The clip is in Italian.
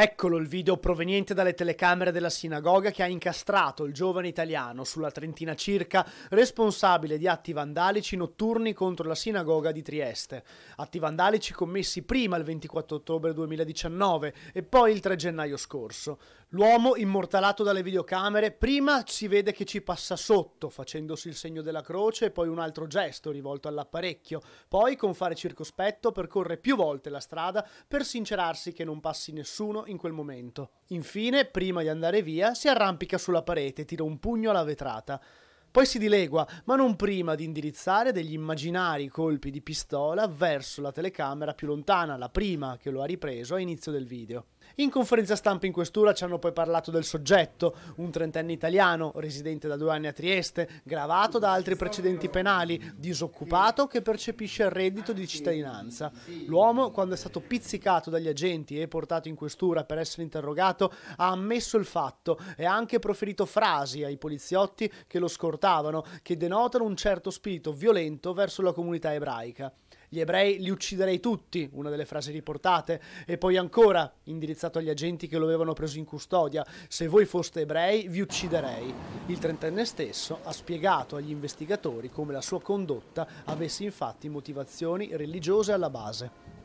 Eccolo il video proveniente dalle telecamere della sinagoga che ha incastrato il giovane italiano sulla trentina circa responsabile di atti vandalici notturni contro la sinagoga di Trieste. Atti vandalici commessi prima il 24 ottobre 2019 e poi il 3 gennaio scorso. L'uomo immortalato dalle videocamere prima si vede che ci passa sotto facendosi il segno della croce e poi un altro gesto rivolto all'apparecchio. Poi con fare circospetto percorre più volte la strada per sincerarsi che non passi nessuno in quel momento. Infine, prima di andare via, si arrampica sulla parete e tira un pugno alla vetrata poi si dilegua, ma non prima di indirizzare degli immaginari colpi di pistola verso la telecamera più lontana, la prima che lo ha ripreso a inizio del video. In conferenza stampa in questura ci hanno poi parlato del soggetto, un trentenne italiano, residente da due anni a Trieste, gravato da altri precedenti penali, disoccupato che percepisce il reddito di cittadinanza. L'uomo, quando è stato pizzicato dagli agenti e portato in questura per essere interrogato, ha ammesso il fatto e ha anche proferito frasi ai poliziotti che lo scortavano spaventavano, che denotano un certo spirito violento verso la comunità ebraica. Gli ebrei li ucciderei tutti, una delle frasi riportate, e poi ancora, indirizzato agli agenti che lo avevano preso in custodia, se voi foste ebrei vi ucciderei. Il trentenne stesso ha spiegato agli investigatori come la sua condotta avesse infatti motivazioni religiose alla base.